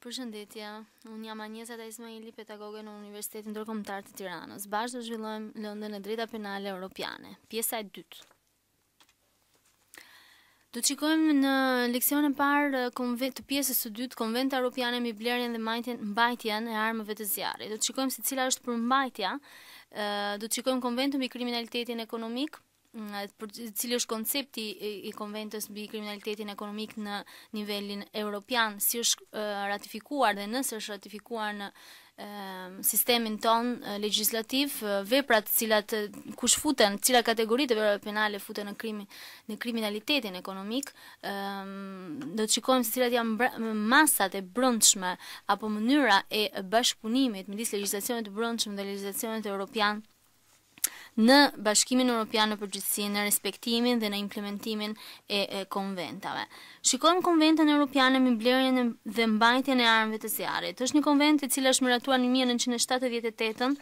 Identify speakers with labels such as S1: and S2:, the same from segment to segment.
S1: Përshëndetje, unë jam Anjesa da Ismaili, pedagoge në Universitetin Ndërkombëtar të Tiranës. Bashkë të zhvillojmë lëndën e drita penale europiane. Pjesa e dytë. Do të qikojmë në leksionin e parë të pjesës së dytë, Konventa Europiane mbi blerjen dhe mbajtjen e armëve të zjarë. Do të qikojmë se cila është për mbajtja, do të qikojmë Konventu mbi kriminalitetin ekonomikë, Mm, për cili është koncepti i konventës mbi kriminalitetin ekonomik në nivelin europian si është ratifikuar dhe nëse është ratifikuar në sistemin ton legjislativ veprat të cilat kush futen, cila kategoritë veprave penale futen në krimin në kriminalitetin ekonomik, do të qikojmë se cilat janë masat e brëndshme apo mënyra e bashkëpunimit midis legjislacionit të brëndshme dhe legjislacionit europian në Bashkimin Europian në përgjithësi në respektimin dhe në implementimin e, e konventave. Shikojmë Konventën Evropiane mbi blerjen dhe mbajtjen e armëve të zjarrit. Është një konvent e cila është miratuar në 1978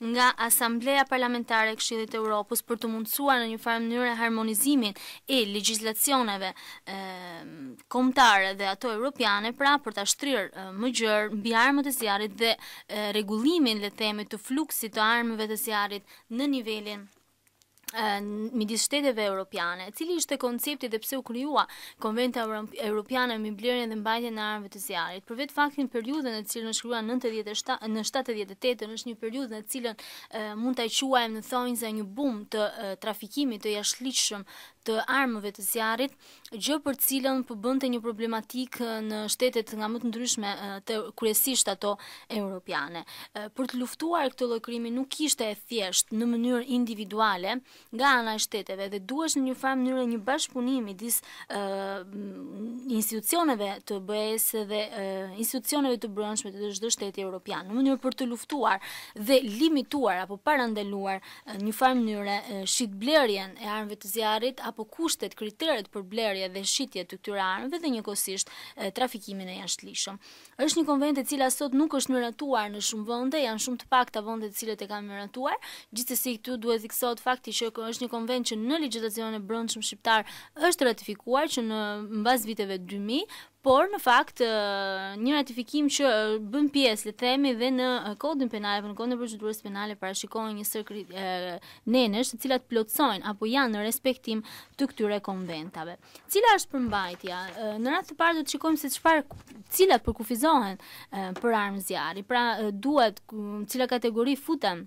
S1: nga Asambleja Parlamentare e Këshillit të Evropës për të mundësuar në një farë mënyrë harmonizimin e legjislacioneve ehm, kombëtare dhe ato europiane, pra për ta shtrirë më gjerë mbi armët e zjarrit dhe rregullimin le të themi të fluksit të armëve të zjarrit në nivelin midis shteteve europiane, cili ishte koncepti dhe pse u krijua Konventa Europiane mbi blerjen dhe mbajtjen e armëve të zjarrit. Për vetë faktin periudhën në cilën shkruan 97 në 78 është një periudhë në cilën mund ta quajmë në thonjza një bum të trafikimit të jashtëligjshëm të armëve të zjarrit, gjë për cilën po bënte një problematik në shtetet nga më të ndryshme të kryesisht ato europiane. Për të luftuar këtë lloj krimi nuk kishte e thjesht në mënyrë individuale nga ana e shteteve dhe duhesh në një farë mënyrë një bashkëpunim midis institucioneve të BE-s dhe institucioneve të brendshme të çdo shteti europian në mënyrë për të luftuar dhe limituar apo parandaluar në një farë mënyrë shitblerjen e armëve të zjarrit apo kushtet, kriteret për blerje dhe shqitje të këtyre armëve dhe njëkosisht trafikimin e jashtë lishëm. është një konvent e cila sot nuk është miratuar në shumë vënde, janë shumë të pak të vënde cilët e kanë miratuar, gjithë si këtu duhet i kësot fakti që është një konvent që në legjislacionin e brëndshëm shqiptar është ratifikuar që në mbas viteve 2000, Por në fakt një ratifikim që bën pjesë le të themi dhe në kodin penal apo në kodin e procedurës penale parashikohen një sër nenësh të cilat plotësojnë apo janë në respektim të këtyre konventave. Cila është përmbajtja? Në radhë të parë do të shikojmë se çfarë cilat përkufizohen për armë zjarri. Pra duhet cila kategori futen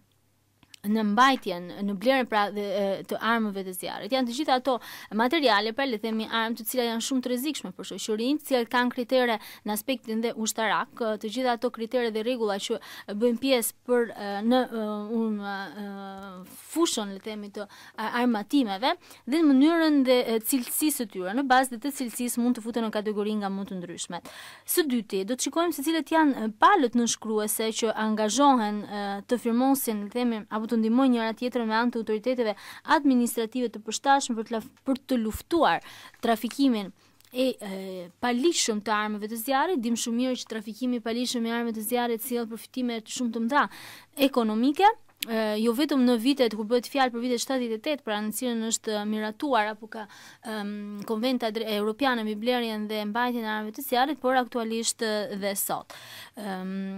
S1: në mbajtjen, në blerën pra dhe, të armëve të zjarrit. Janë të gjitha ato materiale pra le të themi armë të cilat janë shumë të rrezikshme për shoqërinë, të cilat kanë kritere në aspektin dhe ushtarak, të gjitha ato kritere dhe rregulla që bëjnë pjesë për në un fushën le të themi të armatimeve dhe në mënyrën dhe cilësisë së tyre, në bazë të të cilësisë mund të futen në kategori nga më të ndryshme. Së dyti, do të shikojmë se cilët janë palët në shkruese që angazhohen të firmosin, le të themi, apo të ndihmoj njëra tjetrën me anë të autoriteteve administrative të përshtatshme për të laf, për të luftuar trafikimin e, e palishëm të armëve të zjarrit, dim shumë mirë që trafikimi i palishëm i armëve të zjarrit sjell përfitime të shumë të mëdha ekonomike uh, jo vetëm në vitet kur bëhet fjalë për vitet 78, pra në cilën është miratuar apo ka um, konventa europiane mbi blerjen dhe mbajtjen e armëve të sjellit, por aktualisht dhe sot. Ëm um,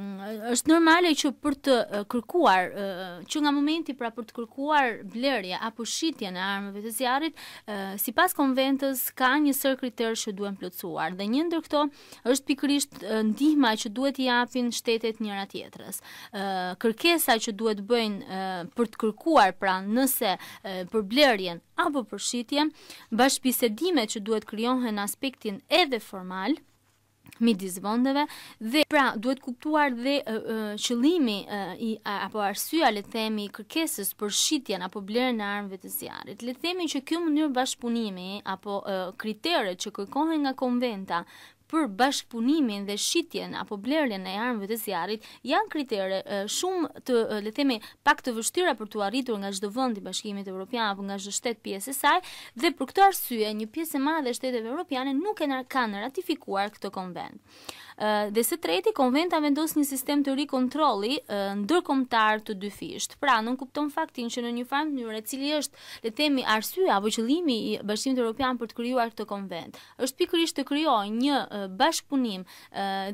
S1: është normale që për të kërkuar uh, që nga momenti pra për të kërkuar blerje apo shitje në armëve të sjellit, uh, sipas konventës ka një sër kriter që duhen plotësuar dhe një ndër këto është pikërisht ndihma që duhet i japin shtetet njëra tjetrës. kërkesa që duhet bëjnë vijnë uh, për të kërkuar pra nëse uh, për blerjen apo për shitje, bashkëbisedimet që duhet krijohen aspektin edhe formal, midis vendeve dhe pra duhet kuptuar dhe uh, uh, qëllimi uh, i uh, apo arsyeja le të themi kërkesës për shitjen apo blerjen e armëve të zjarrit. Le të themi që kjo mënyrë bashkëpunimi apo uh, kriteret që kërkohen nga konventa për bashkëpunimin dhe shitjen apo blerjen e armëve të zjarrit janë kritere shumë të le të themi pak të vështira për t'u arritur nga çdo vend i Bashkimit Evropian apo nga çdo shtet pjesë e saj dhe për këtë arsye një pjesë e madhe e shteteve evropiane nuk e kanë ratifikuar këtë konvent dhe së treti konventa vendos një sistem të ri kontrolli ndërkombëtar të dyfisht. Pra, nuk kupton faktin që në një farë mënyrë, e cili është, le të themi, arsye apo qëllimi i Bashkimit Evropian për të krijuar këtë konvent, është pikërisht të krijojë një bashkpunim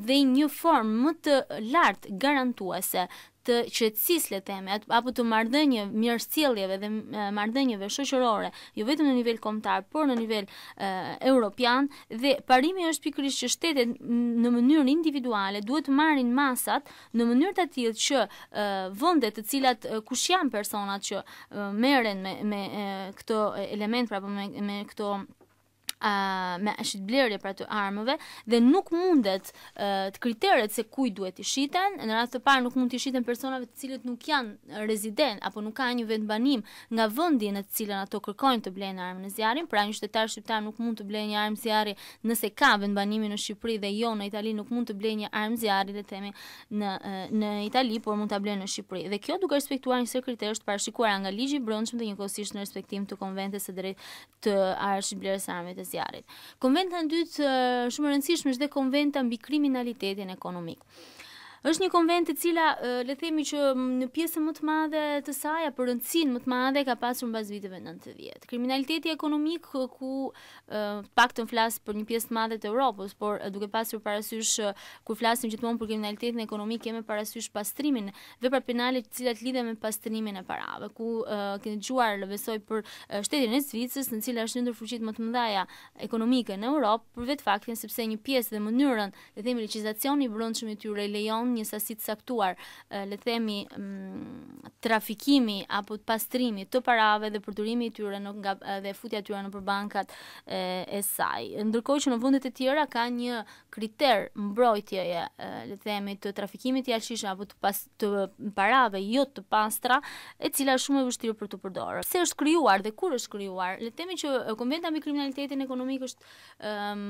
S1: dhe një formë më të lartë garantuese të qetësisë le apo të marrdhënie mirësjelljeve dhe marrdhënieve shoqërore, jo vetëm në nivel kombëtar, por në nivel uh, europian dhe parimi është pikërisht që shtetet në mënyrë individuale duhet të marrin masat në mënyrë të tillë që uh, të cilat uh, kush janë personat që uh, merren me me uh, këtë element apo pra, me me këto a uh, me ashit blerje për ato armëve dhe nuk mundet uh, të kriteret se kujt duhet i shiten. Në radhë të parë nuk mund të shiten personave të cilët nuk janë rezident apo nuk kanë një vend banim nga vendi në të cilën ato kërkojnë të blenë armën në zjarin Pra një qytetar shqiptar nuk mund të blejë një armë zjarri nëse ka vend banimi në Shqipëri dhe jo në Itali nuk mund të blejë një armë zjarri dhe themi në në Itali por mund ta blejë në Shqipëri. Dhe kjo duhet respektuar një sekretë është parashikuar nga ligji i dhe njëkohësisht në respektim të konventes së drejtë të arshit blerjes Konventa e dytë shumë e rëndësishme është dhe konventa mbi kriminalitetin ekonomik është një konvent e cila le të themi që në pjesën më të madhe të saj apo rëndësinë më të madhe ka pasur mbas viteve 90. Kriminaliteti ekonomik ku paktën flas për një pjesë të madhe të Evropës, por duke pasur parasysh kur flasim gjithmonë për kriminalitetin ekonomik kemë parasysh pastrimin, veprat penale të cilat lidhen me pastrimin e parave, ku uh, keni dëgjuar lëvësoj për shtetin e Zvicrës, në cila është ndër fuqit më të mëdha ekonomike në Europë, për vetë faktin sepse një pjesë dhe mënyrën, le të themi, licitacioni i brendshëm i tyre lejon në një sasi të saktuar, le të themi mm, trafikimi apo të pastrimi të parave dhe përdorimi i tyre në nga dhe futja e tyre nëpër bankat e, e saj. Ndërkohë që në vendet e tjera ka një kriter mbrojtjeje, le të themi të trafikimit i alshish apo të pas të parave jo të pastra, e cila është shumë e vështirë për të përdorur. Se është krijuar dhe kur është krijuar? Le të themi që Komenda mbi kriminalitetin ekonomik është um,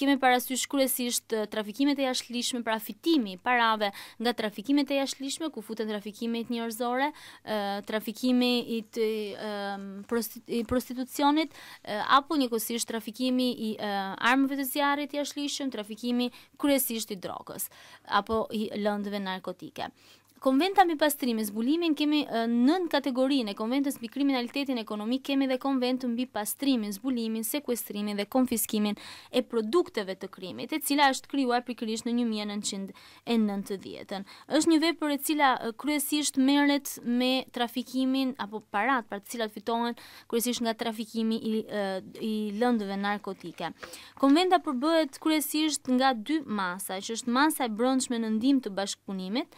S1: kemi parasysh kryesisht trafikimet e jashtëlishme para fitimi parave nga trafikimet e jashtëlishme ku futen trafikimet njerëzore, trafikimi i të prostitucionit apo njëkohësisht trafikimi i armëve të zjarrit jashtëlishëm, trafikimi kryesisht i drogës apo i lëndëve narkotike. Konventa mbi pastrimin, zbulimin kemi nën kategorinë e konventës mbi kriminalitetin ekonomik, kemi edhe konvent mbi pastrimin, zbulimin, sekuestrimin dhe konfiskimin e produkteve të krimit, e cila është krijuar pikërisht në 1990-ën. Është një vepër e cila kryesisht merret me trafikimin apo parat për të cilat fitohen kryesisht nga trafikimi i, i lëndëve narkotike. Konventa përbëhet kryesisht nga dy masa, që është masa e brendshme në ndihmë të bashkëpunimit,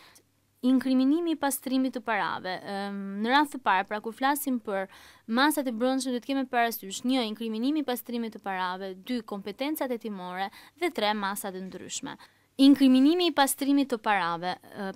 S1: inkriminimi i pastrimit të parave. Në rast të parë, pra kur flasim për masat e brendshme, duhet të kemë parasysh një inkriminimi i pastrimit të parave, dy kompetencat hetimore dhe tre masat e ndryshme. Inkriminimi i pastrimit të parave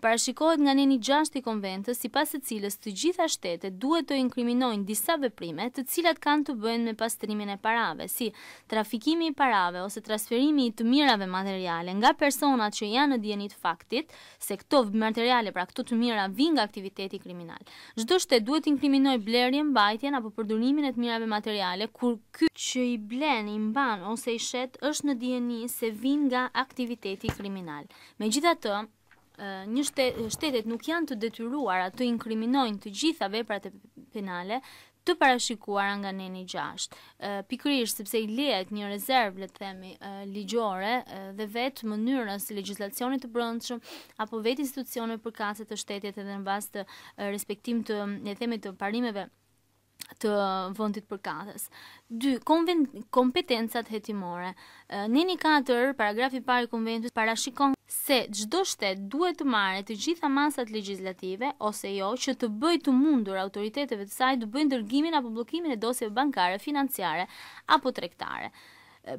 S1: parashikohet nga neni 6 i konventës si pas e cilës të gjitha shtetet duhet të inkriminojnë disa veprime të cilat kanë të bëjnë me pastrimin e parave, si trafikimi i parave ose transferimi i të mirave materiale nga personat që janë në djenit faktit, se këto materiale, pra këto të mira, vinë nga aktiviteti kriminal. Zdo shtetë duhet të inkriminojnë blerjen, bajtjen apo përdurimin e të mirave materiale, kur kë që i blen, i mban ose i shetë është në djeni se vinë nga aktiviteti kriminal kriminal. Me gjitha të, një shtetet, nuk janë të detyruar atë të inkriminojnë të gjitha veprat e penale të parashikuar nga neni 6. Pikërisht sepse i lehet një rezervë, le të themi, ligjore dhe vetë mënyrën si legislacionit të brëndshëm, apo vetë institucionit për kaset të shtetit edhe në bazë të respektim të, le të themi, të parimeve të vëndit për kathës. 2. Kompetencat hetimore. Neni 4, paragrafi pari parë i konventës parashikon se çdo shtet duhet të marrë të gjitha masat legjislative ose jo që të bëjë të mundur autoriteteve të saj të bëjnë dërgimin apo bllokimin e dosjeve bankare, financiare apo tregtare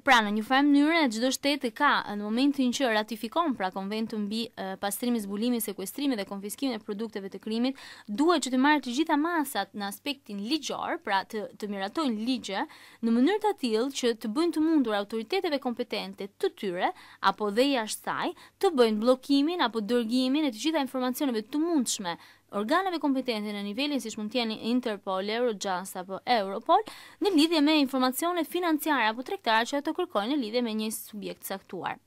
S1: pra në një farë mënyrë çdo shtet e ka në momentin që ratifikon pra konventën mbi uh, pastrimin, zbulimit, sekuestrimin dhe konfiskimin e produkteve të krimit, duhet që të marrë të gjitha masat në aspektin ligjor, pra të të miratojnë ligje në mënyrë të tillë që të bëjnë të mundur autoriteteve kompetente të tyre apo dhe jashtë saj të bëjnë bllokimin apo dërgimin e të gjitha informacioneve të mundshme organeve kompetente në nivelin siç mund të jeni Interpol, Eurojust apo Europol, në lidhje me informacione financiare apo tregtare që ato kërkojnë në lidhje me një subjekt caktuar.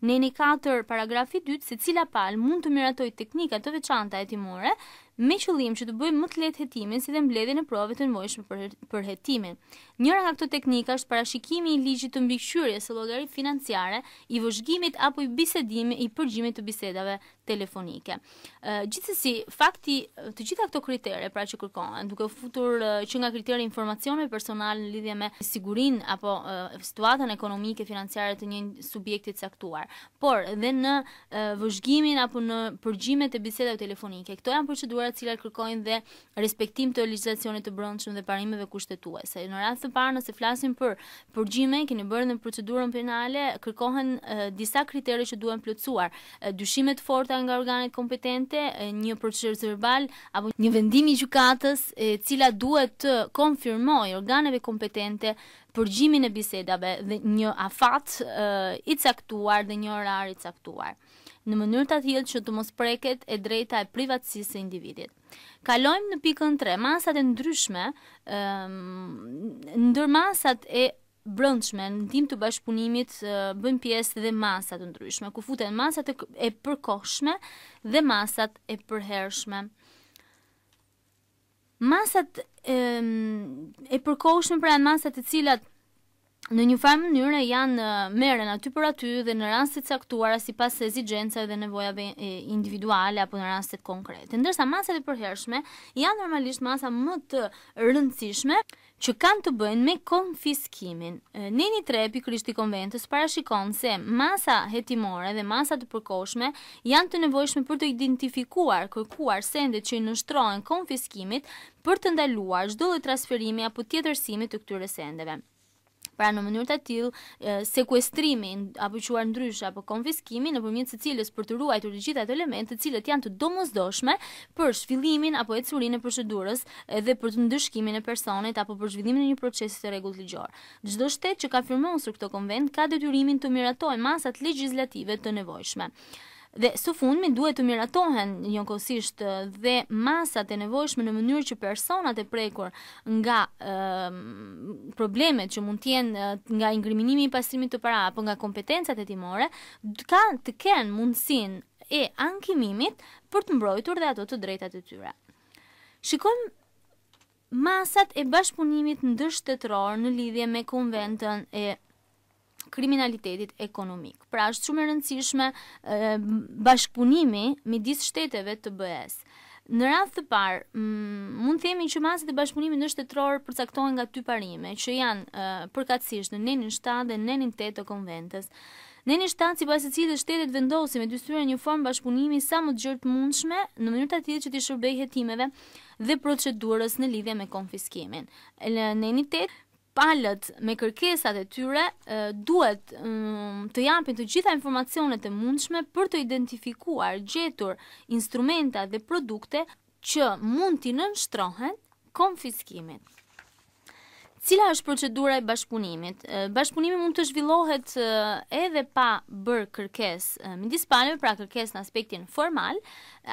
S1: Neni 4, paragrafi 2, se cila pal mund të miratoj teknika të veçanta e timore, me qëllim që të bëjmë më të letë hetimin si dhe mbledhin e prove të nëvojshme për, për hetimin. Njëra nga këto teknika është parashikimi i ligjit të mbikëqyrjes së llogarit financiare, i vëzhgimit apo i bisedimit i përgjimit të bisedave telefonike. Gjithsesi, fakti të gjitha këto kritere pra që kërkohen, duke u futur që nga kriteri informacione personale në lidhje me sigurinë apo situatën ekonomike financiare të një subjekti të caktuar, por dhe në vëzhgimin apo në përgjimet e bisedave telefonike. Këto janë procedurat cilat kërkojnë dhe respektim të legjislacionit të brendshëm dhe parimeve kushtetuese. Në rast të parë nëse flasim për përgjime, keni bërë në procedurën penale, kërkohen e, disa kriteri që duhen plëcuar. E, dushimet forta nga organet kompetente, e, një procedurë zërbal, apo një vendimi gjukatës, e, cila duhet të konfirmoj organeve kompetente përgjimin e bisedave dhe një afat e, i caktuar dhe një orar i caktuar në mënyrë të thjesht që të mos preket e drejta e privatësisë e individit. Kalojmë në pikën 3, masat e ndryshme, ndër masat e brëndshme në tim të bashkëpunimit bën pjesë dhe masat ndryshme, ku futen masat e përkohshme dhe masat e përhershme. Masat e, e përkohshme pra janë masat e cilat Në një farë mënyrë janë merën aty për aty dhe në rastet caktuara sipas eksigjencave dhe nevojave individuale apo në rastet konkrete. Ndërsa masat e përhershme janë normalisht masa më të rëndësishme që kanë të bëjnë me konfiskimin. Neni tre pikërisht i konventës parashikon se masa hetimore dhe masa të përkohshme janë të nevojshme për të identifikuar, kërkuar sendet që i nështrohen konfiskimit për të ndaluar çdo lloj transferimi apo tjetërsimi të këtyre sendeve pra në mënyrë të tillë sekuestrimi apo quar ndrysh apo konfiskimi nëpërmjet së cilës për të ruajtur të gjitha ato elemente të cilët janë të domosdoshme për zhvillimin apo ecurinë e procedurës edhe për të ndëshkimin e personit apo për zhvillimin e një procesi të rregullt ligjor. Çdo shtet që ka firmosur këtë konvent ka detyrimin të miratojë masat legjislative të nevojshme. Dhe së me duhet të miratohen njënkosisht dhe masat e nevojshme në mënyrë që personat e prekur nga e, problemet që mund tjenë nga ingriminimi i pastrimit të para apo nga kompetencat e timore, ka të kenë mundësin e ankimimit për të mbrojtur dhe ato të drejtat e tyre. Shikojmë masat e bashkëpunimit ndër shtetëror në lidhje me konventën e kriminalitetit ekonomik. Pra është shumë e rëndësishme bashkëpunimi midis shteteve të BE-s. Në radhë të parë, mm, mund të themi që masat e bashkëpunimit ndërshtetror përcaktohen nga dy parime, që janë përkatësisht në nenin 7 dhe nenin 8 të konventës. Neni 7, sipas së cilës si shtetet, shtetet vendosin me dy një formë bashkëpunimi sa më të gjerë të mundshme në mënyrë të tillë që të shërbejë hetimeve dhe procedurës në lidhje me konfiskimin. Në 8 palët me kërkesat e tyre duhet mm, të japin të gjitha informacionet e mundshme për të identifikuar, gjetur instrumenta dhe produkte që mund të nënshtrohen konfiskimit. Cila është procedura e bashkëpunimit? Bashkëpunimi mund të zhvillohet edhe pa bërë kërkesë midis palëve, pra kërkesë në aspektin formal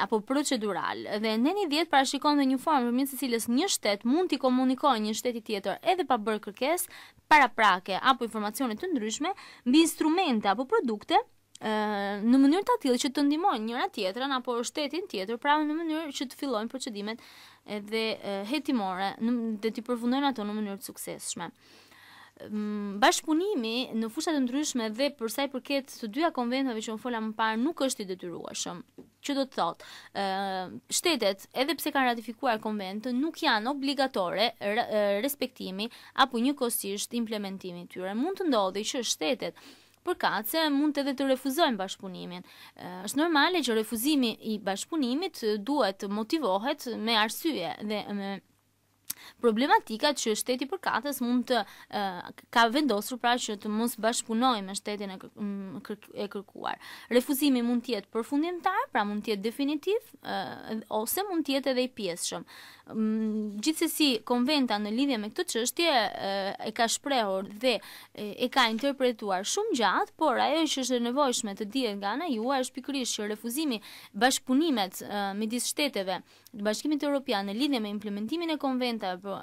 S1: apo procedural. Dhe neni 10 parashikon dhe një formë përmjet të cilës një shtet mund t'i komunikojë një shteti tjetër edhe pa bërë kërkesë paraprake apo informacione të ndryshme mbi instrumente apo produkte në mënyrë të tillë që të ndihmojnë njëra tjetrën apo shtetin tjetër, pra në mënyrë që të fillojnë procedimet edhe hetimore në, dhe t'i përfundojnë ato në mënyrë të sukseshme. Bashpunimi në fusha të ndryshme dhe përsa i përket të dyja konventave që më fola më parë nuk është i detyrueshëm. Që do të thotë, ë shtetet, edhe pse kanë ratifikuar konventën, nuk janë obligatore respektimi apo njëkohësisht implementimi i tyre. Mund të ndodhi që shtetet për se mund edhe të refuzojnë bashkëpunimin. Është normale që refuzimi i bashkëpunimit duhet të motivohet me arsye dhe me problematikat që shteti përkatës mund të ka vendosur pra që të mos bashkëpunoj me shtetin e kërkuar. Refuzimi mund tjetë përfundimtar, pra mund tjetë definitiv, ose mund tjetë edhe i pjesëshëm. shumë gjithsesi konventa në lidhje me këtë çështje e ka shprehur dhe e ka interpretuar shumë gjatë, por ajo që është e nevojshme të dihet nga ana juaj është pikërisht që refuzimi bashkëpunimet midis shteteve të Bashkimit Evropian në lidhje me implementimin e konventa po,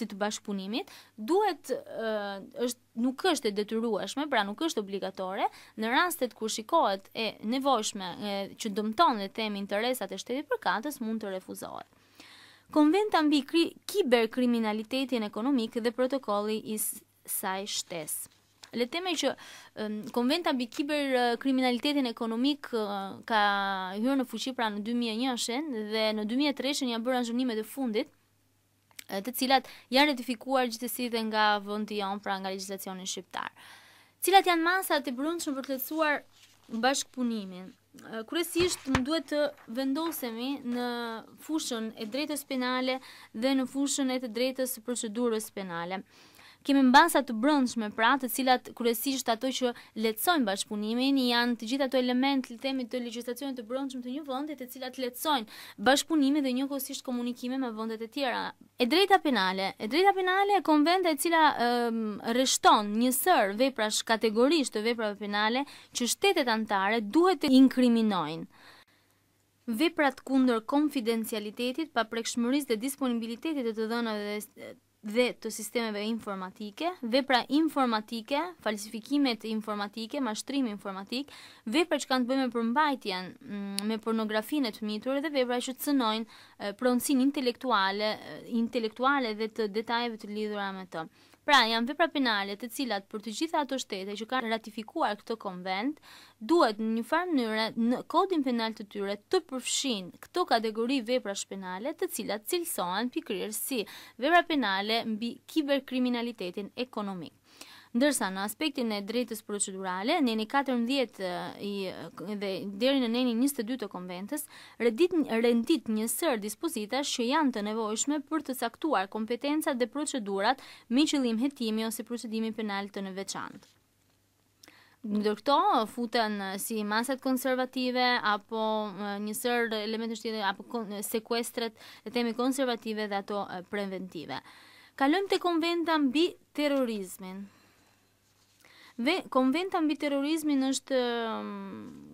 S1: të të bashkëpunimit duhet është nuk është e detyrueshme, pra nuk është obligatore në rastet kur shikohet e nevojshme që dëmton dhe themi interesat e shtetit përkatës mund të refuzohet konventa mbi kiberkriminalitetin ekonomik dhe protokolli i saj shtes. Le teme që um, konventa mbi kiberkriminalitetin ekonomik uh, ka hyrë në fuqi pra në 2001-shen dhe në 2003-shen janë bërë anzhënimet e fundit të cilat janë ratifikuar gjithësi dhe nga vëndi jonë, pra nga legislacionin shqiptar. Cilat janë masat të brunë që në për të lecuar bashkëpunimin, kërësisht më duhet të vendosemi në fushën e drejtës penale dhe në fushën e të drejtës procedurës penale kemi mbasa të brëndshme pra të cilat kryesisht ato që lehtësojnë bashkëpunimin janë të gjitha ato elementë të themi të legjislacionit të brëndshëm të një vendi të cilat lehtësojnë bashkëpunimin dhe njëkohësisht komunikime me vendet e tjera. E drejta penale, e drejta penale e konvente e cila um, rreshton një sër veprash kategorisht të veprave penale që shtetet antare duhet të inkriminojnë veprat kundër konfidencialitetit, pa prekshmërisë dhe disponibilitetit të të dhënave dhe dhe të sistemeve informatike, vepra informatike, falsifikimet informatike, mashtrimi informatik, vepra që kanë të bëjnë me përmbajtjen mm, me pornografinë të mitur dhe vepra që cënojnë pronësinë intelektuale, intelektuale dhe të detajeve të lidhura me të. Pra, janë vepra penale të cilat për të gjitha ato shtete që kanë ratifikuar këtë konvent, duhet në një farë mënyrë në Kodin Penal të tyre të përfshin këto kategori vepra shpenale të cilat cilësohen pikërisht si vepra penale mbi kiberkriminalitetin ekonomik. Ndërsa në aspektin e drejtës procedurale, neni 14 i, dhe deri në neni 22 të konventës, rendit, rendit një sër dispozita që janë të nevojshme për të saktuar kompetencat dhe procedurat me qëllim hetimi ose procedimi penal të në veçantë. Ndër këto futen si masat konservative apo një sër elementë të apo sekuestrat e temi konservative dhe ato preventive. Kalojmë të konventa mbi terrorizmin. Konventa mbi terrorizmin është um,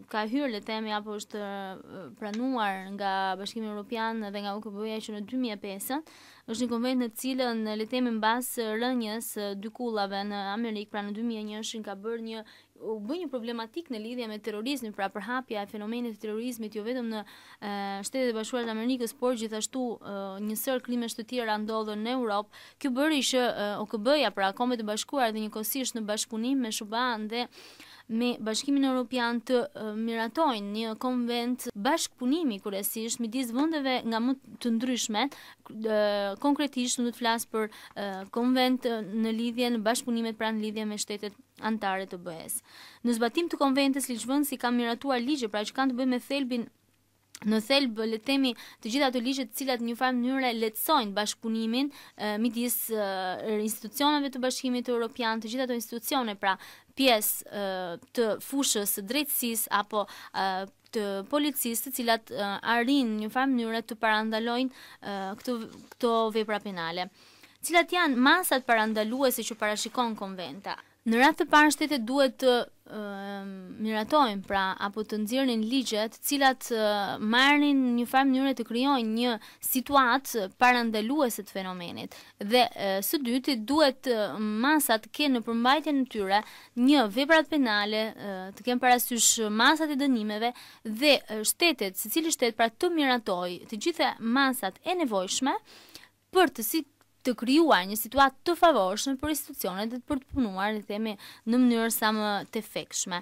S1: ka hyrë le të themi apo është uh, pranuar nga Bashkimi Evropian dhe nga UKB-ja që në 2005 është një konvent në cilën le të themi mbas rënjes uh, dy kullave në Amerikë pra në 2001 ka bërë një u bë një problematik në lidhje me terrorizmin, pra përhapja e fenomenit të terrorizmit jo vetëm në e, Shtetet e Bashkuara të Amerikës, por gjithashtu e, një sër krimesh të tjera ndodhen në Europë. Kjo bëri që OKB-ja, pra Kombet e bashkuar dhe njëkohësisht në bashkëpunim me SHBA-n dhe me Bashkimin Evropian të miratojnë një konvent bashkpunimi kryesisht midis vendeve nga më të ndryshme. Konkretisht do të flas për konvent në lidhje me bashkpunimet pranë lidhje me shtetet antare të BE-s. Në zbatim të konventës si ka miratuar ligje pra që kanë të bëjnë me thelbin në thelb le të themi të gjitha ato ligje të cilat në një farë mënyrë lehtësojnë bashkëpunimin midis institucioneve të Bashkimit Evropian, të gjitha ato institucione pra pjesë të fushës së drejtësisë apo të policisë të cilat arrin një farë mënyrë të parandalojnë këto këto vepra penale. Cilat janë masat parandaluese që parashikon konventa? Në rrath të parë shtetet duhet të uh, miratojnë pra apo të nxjerrin ligjet, të cilat uh, marrin një farë mënyre të krijojnë një situatë parandaluese të fenomenit. Dhe uh, së dyti duhet uh, masat të kenë në përmbajtjen e tyre një veprat penale, uh, të kenë parasysh masat e dënimeve dhe uh, shtetet, secili shtet pra të miratojë të gjitha masat e nevojshme për të si të krijuar një situatë të favorshme për institucionet dhe për të punuar në themi në mënyrë sa më të fekshme.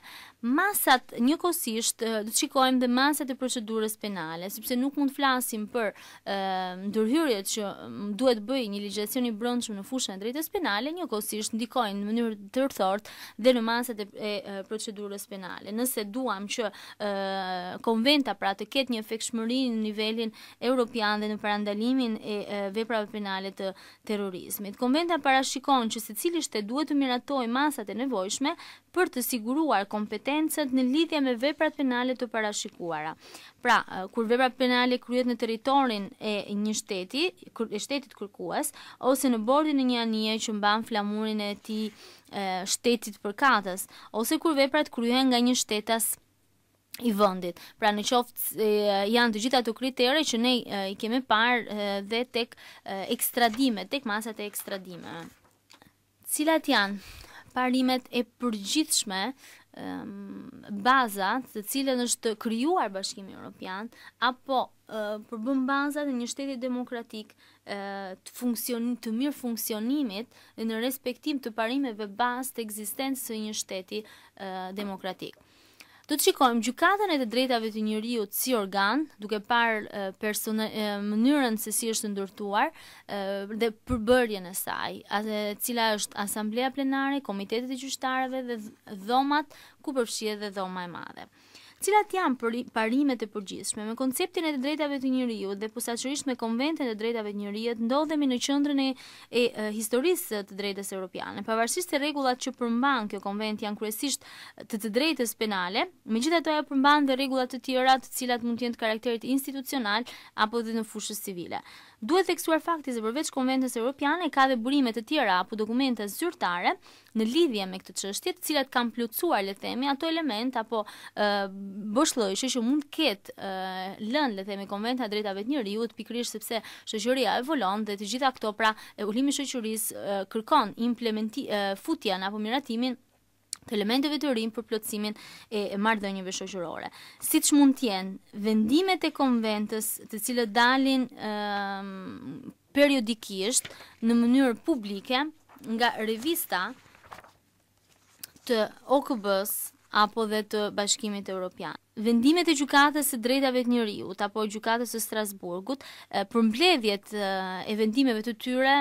S1: Masat njëkohësisht eh, do të shikojmë dhe masat e procedurës penale, sepse nuk mund të flasim për eh, ndërhyrjet që mm, duhet bëj një ligjësion i brendshëm në fushën e drejtës penale, njëkohësisht ndikojnë në mënyrë të rrethortë dhe në masat e, procedurës penale. Nëse duam që eh, konventa pra të ketë një fekshmëri në nivelin europian dhe në parandalimin e, e veprave penale të terrorizmit. Konventa parashikon që se cili shtet duhet të miratoj masat e nevojshme për të siguruar kompetencët në lidhja me veprat penale të parashikuara. Pra, kur veprat penale kryet në teritorin e një shteti, e shtetit kërkuas, ose në bordin e një anije që mban flamurin e ti shtetit përkatës, ose kur veprat kryhen nga një shtetas përkatës, i vendit. Pra në qoftë janë të gjitha ato kritere që ne e, i kemi parë dhe tek ekstradime, tek masat e ekstradime. Cilat janë parimet e përgjithshme baza të cilën është krijuar Bashkimi Evropian apo e, për bën bazat e një shteti demokratik të funksionin të mirë funksionimit në respektim të parimeve bazë të ekzistencës së një shteti demokratik. Do të shikojmë Gjykatën e të Drejtave të Njeriut si organ, duke parë mënyrën se si është ndërtuar dhe përbërjen e saj, e cila është asamblea plenare, komitetet e gjyqtarëve dhe dhomat, ku përfshihet dhe dhoma e madhe cilat janë parimet e përgjithshme me konceptin e të drejtave të njeriu dhe posaçërisht me konventin e drejtave të njeriu, ndodhemi në qendrën e, e, e historisë të drejtës europiane. Pavarësisht se rregullat që përmban kjo konvent janë kryesisht të të drejtës penale, megjithatë ajo përmban dhe rregulla të tjera të cilat mund të jenë të karakterit institucional apo dhe në fushës civile. Duhet theksuar fakti se përveç Konventës Europiane ka dhe burime të tjera apo dokumente zyrtare në lidhje me këtë çështje, të cilat kanë plotësuar le të themi ato element apo boshlloj, është që mund të ket uh, lënë le të themi konventa drejtave të njerëzit pikërisht sepse shoqëria evolon dhe të gjitha këto pra e ulimi i shoqërisë uh, kërkon implementi uh, futjen apo miratimin të elementeve të rinj për plotësimin e, marrëdhënieve shoqërore. Siç mund të jenë vendimet e konventës, të cilët dalin periodikisht në mënyrë publike nga revista të OKB-së apo dhe të bashkimit evropian. Vendimet e gjukatës e drejtave të njëriut, apo gjukatës e Strasburgut, për mbledhjet e vendimeve të tyre,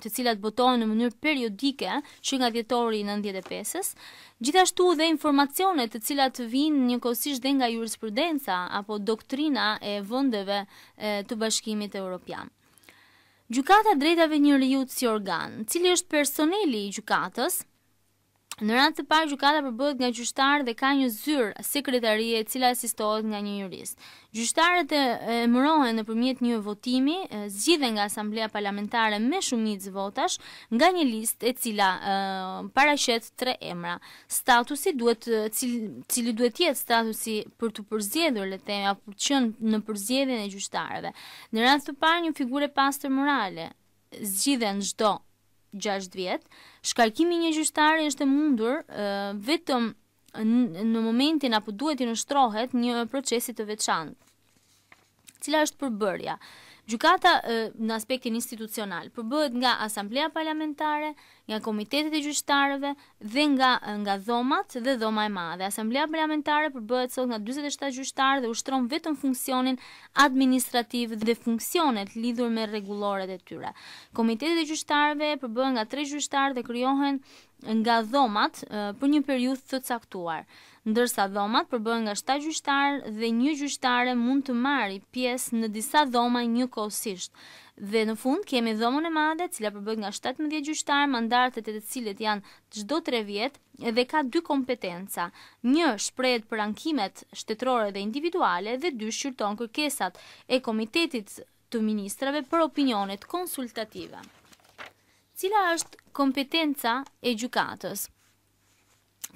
S1: të cilat botohen në mënyrë periodike, që nga djetori në 95-ës, gjithashtu dhe informacionet të cilat vinë një kosisht dhe nga jurisprudenca, apo doktrina e vëndeve të bashkimit evropian. Gjukata drejtave njëriut si organ, cili është personeli i gjukatës, Në rand të parë gjykata përbohet nga gjushtarë dhe ka një zyrë sekretarie e cila asistohet nga një jurist. Gjyqtarët e emërohen nëpërmjet një votimi, zgjidhen nga asamblea parlamentare me shumicë votash nga një listë e cila e, paraqet tre emra. Statusi duhet cili, cili duhet të jetë statusi për të përzjedur le të themi, apo qenë në përzjedin e gjyqtarëve. Në rand të parë një figure pastër morale zgjidhen çdo 6 vjet. Shkarkimi i një gjyqtari është e mundur uh, vetëm në momentin apo duhet i nështrohet një procesi të veçantë. Cila është përbërja? Gjukata në aspektin institucional përbëhet nga Asamblea Parlamentare, nga Komitetet e Gjyqtarëve dhe nga, nga dhomat dhe dhoma e madhe. Asamblea Parlamentare përbëhet sot nga 27 gjyqtarë dhe ushtron vetëm funksionin administrativ dhe funksionet lidhur me regulore dhe tyre. Komitetet e Gjyqtarëve përbëhet nga 3 gjyqtarë dhe kryohen nga dhomat për një periudhë të caktuar ndërsa dhomat përbëhen nga 7 gjyqtarë dhe një gjyqtare mund të marrë pjesë në disa dhoma njëkohësisht. Dhe në fund kemi dhomën e madhe, e cila përbëhet nga 17 gjyqtarë, mandatet e të cilët janë çdo 3 vjet dhe ka dy kompetenca. Një shprehet për ankimet shtetërore dhe individuale dhe dy shqyrton kërkesat e komitetit të ministrave për opinionet konsultative. Cila është kompetenca e gjykatës?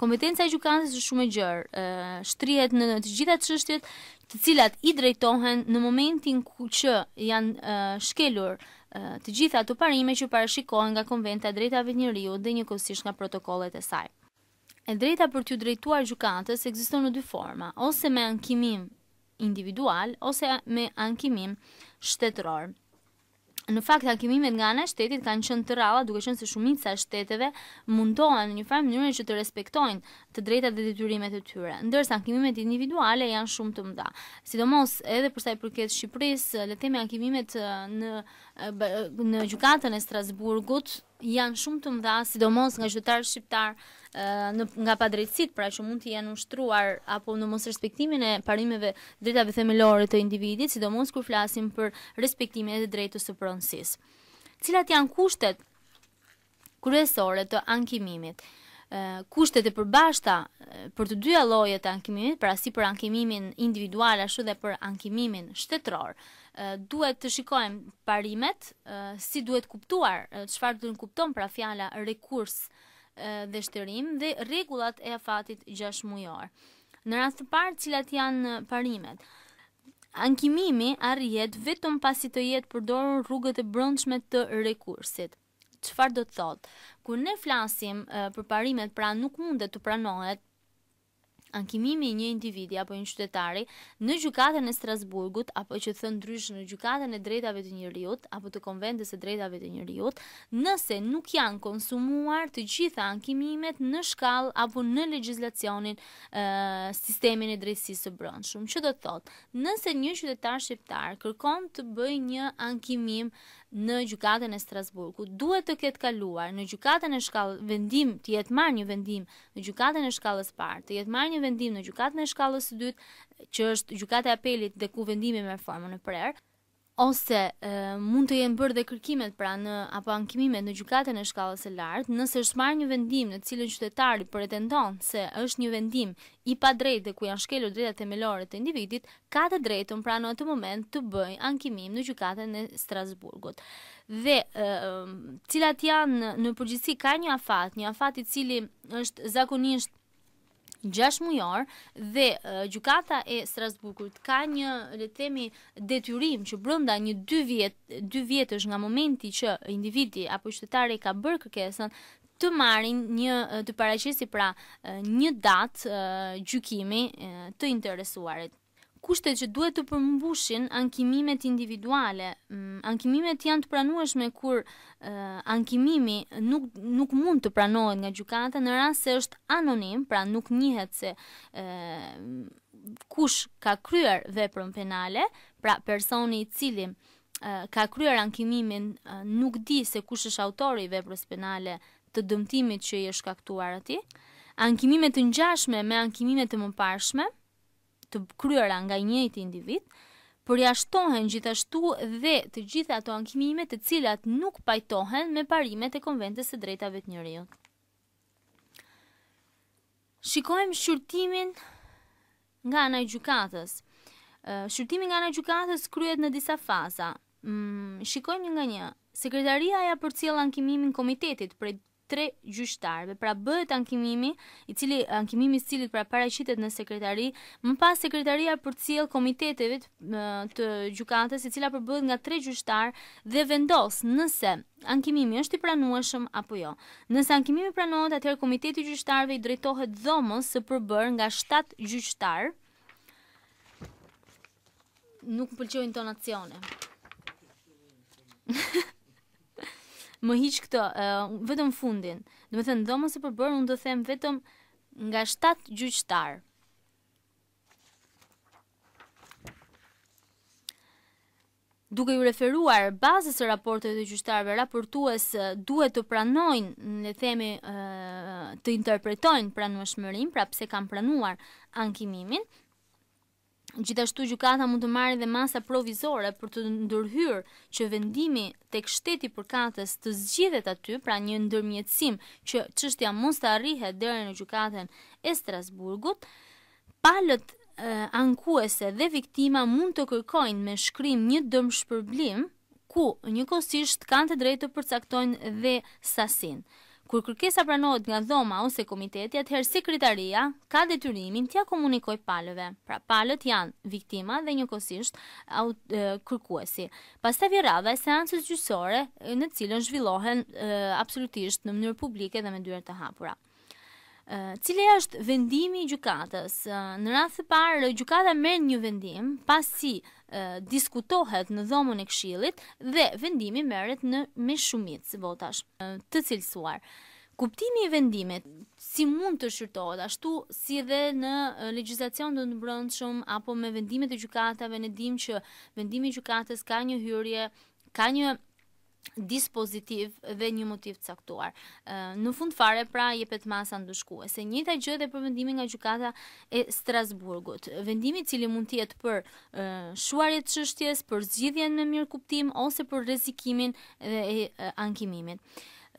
S1: kompetenca e gjykatës është shumë e gjerë. ë shtrihet në të gjitha çështjet të cilat i drejtohen në momentin ku që janë shkelur të gjitha ato parime që parashikohen nga konventa e drejtave të njeriu dhe njëkohësisht nga protokollet e saj. E drejta për t'ju drejtuar gjykatës ekziston në dy forma, ose me ankimim individual ose me ankimim shtetëror në fakt takimimet nga ana e shtetit kanë qenë të ralla, duke qenë se shumica e shteteve mundohen në një farë mënyrë që të respektojnë të drejtat dhe detyrimet e tyre, ndërsa ankimimet individuale janë shumë të mëdha. Sidomos edhe për sa i përket Shqipërisë, le të themi ankimimet në në gjykatën e Strasburgut janë shumë të mëdha, sidomos nga qytetarët shqiptarë në nga padrejtësit, pra që mund të jenë ushtruar apo në mos respektimin e parimeve drejtave themelore të individit, sidomos kur flasim për respektimin e drejtës së pronësisë. Cilat janë kushtet kryesore të ankimimit? kushtet e përbashta për të dyja llojet të ankimimit, pra si për ankimimin individual ashtu dhe për ankimimin shtetror, duhet të shikojmë parimet, si duhet kuptuar, çfarë do të kupton pra fjala rekurs, dhe shtërim dhe rregullat e afatit 6 mujor. Në rast të parë, cilat janë parimet? Ankimimi arrihet vetëm pasi të jetë përdorur rrugët e brendshme të rekursit. Çfarë do të thotë? Kur ne flasim për parimet, pra nuk mundet të pranohet ankimimi i një individi apo një qytetari në gjykatën e Strasburgut apo që thën ndrysh në gjykatën e drejtave të njerëzit apo të konventit të drejtave të njerëzit nëse nuk janë konsumuar të gjitha ankimimet në shkall apo në legjislacionin e sistemin e drejtësisë së brendshëm që do të thotë nëse një qytetar shqiptar kërkon të bëjë një ankimim në gjukatën e Strasburgut. Duhet të ketë kaluar në gjukatën e shkallë vendim, të jetë marrë një vendim në gjukatën e shkallës partë, të jetë marrë një vendim në gjukatën e shkallës dytë, që është gjukatë e apelit dhe ku vendimi me formën e prerë, ose e, mund të jenë bërë dhe kërkimet pra në apo ankimimet në gjykatën e shkallës së lartë, nëse është marrë një vendim në të cilin qytetari pretendon se është një vendim i padrejtë dhe ku janë shkelur drejtat themelore të individit, ka të drejtën pra në atë moment të bëjë ankimim në gjykatën e Strasburgut. Dhe e, cilat janë në përgjithësi ka një afat, një afat i cili është zakonisht 6 mujor dhe uh, gjukata e Strasburgut ka një le të themi detyrim që brenda një 2 vjet 2 vjetësh nga momenti që individi apo qytetari ka bërë kërkesën të marrin një të paraqesi pra një datë gjykimi të interesuarit kushtet që duhet të përmbushin ankimimet individuale. Mm, ankimimet janë të pranueshme kur uh, ankimimi nuk, nuk mund të pranohet nga gjukata në rrasë se është anonim, pra nuk njëhet se uh, kush ka kryer veprën penale, pra personi i cili uh, ka kryer ankimimin uh, nuk di se kush është autori i veprës penale të dëmtimit që i është kaktuar ati. Ankimimet të njashme me ankimimet të mëparshme, të kryera nga i njëti individ, për jashtohen gjithashtu dhe të gjitha ato ankimimet të cilat nuk pajtohen me parimet e konventës e drejtave të njëriot. Shikojmë shurtimin nga e gjukatës. Shurtimin nga e gjukatës kryet në disa faza. Mm, shikojmë një nga një. Sekretaria aja për cilë ankimimin komitetit për tre gjyqtarëve. Pra bëhet ankimimi, i cili ankimimi i cili pra paraqitet në sekretari, më pas sekretaria përcjell komiteteve të gjykatës, e cila përbëhet nga tre gjyqtarë dhe vendos nëse ankimimi është i pranueshëm apo jo. Nëse ankimimi pranohet, atëherë komiteti i gjyqtarëve i drejtohet dhomës së përbër nga 7 gjyqtarë nuk më intonacione. më hiq këtë, uh, vetëm fundin. Do të thënë, dhomës e përbërë, unë do të them vetëm nga 7 gjyqtarë. duke ju referuar bazës së raporteve të gjyqtarëve raportues duhet të pranojnë le të themi të interpretojnë pranueshmërinë pra pse kanë pranuar ankimimin Gjithashtu gjukata mund të marrë dhe masa provizore për të ndërhyrë që vendimi tek shteti përkatës të zgjidhet aty, pra një ndërmjetësim që çështja mos të arrihet deri në gjykatën e Strasburgut. Palët e, ankuese dhe viktima mund të kërkojnë me shkrim një dëmshpërblim ku njëkohësisht kanë të drejtë të përcaktojnë dhe sasinë. Kur kërkesa pranohet nga dhoma ose komiteti, atëherë sekretaria ka detyrimin t'ia komunikoj palëve. Pra palët janë viktima dhe njëkohësisht kërkuesi. Pastaj vjen rada e seancës gjyqësore, në cilën zhvillohen absolutisht në mënyrë publike dhe me dyert të hapura. Cile është vendimi i gjykatës. Në rast të parë gjykata merr një vendim pasi diskutohet në dhomën e këshillit dhe vendimi merret në me shumicë votash të cilësuar. Kuptimi i vendimit si mund të shqyrtohet ashtu si dhe në legjislacion të shumë, apo me vendimet e gjykatave ne dimë që vendimi i gjykatës ka një hyrje ka një dispozitiv dhe një motiv të caktuar. Në fund fare pra jepet masa ndëshkuese. Njëta gjë edhe për vendimin nga gjykata e Strasburgut. Vendimi i cili mund të jetë për shuarje të çështjes, për zgjidhjen me mirëkuptim ose për rrezikimin e ankimimit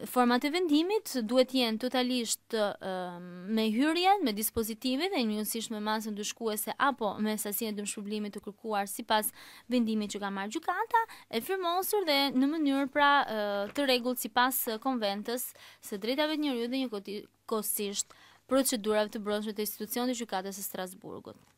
S1: format e vendimit duhet të jenë totalisht uh, me hyrjen, me dispozitivin dhe njësisht me masën dëshkuese apo me sasinë e dëmshpërblimit të kërkuar sipas vendimit që ka marrë gjykata, e firmosur dhe në mënyrë pra uh, të rregullt sipas pas konventës së drejtave të njeriut dhe kosisht procedurave të brendshme të institucionit të gjykatës së Strasburgut.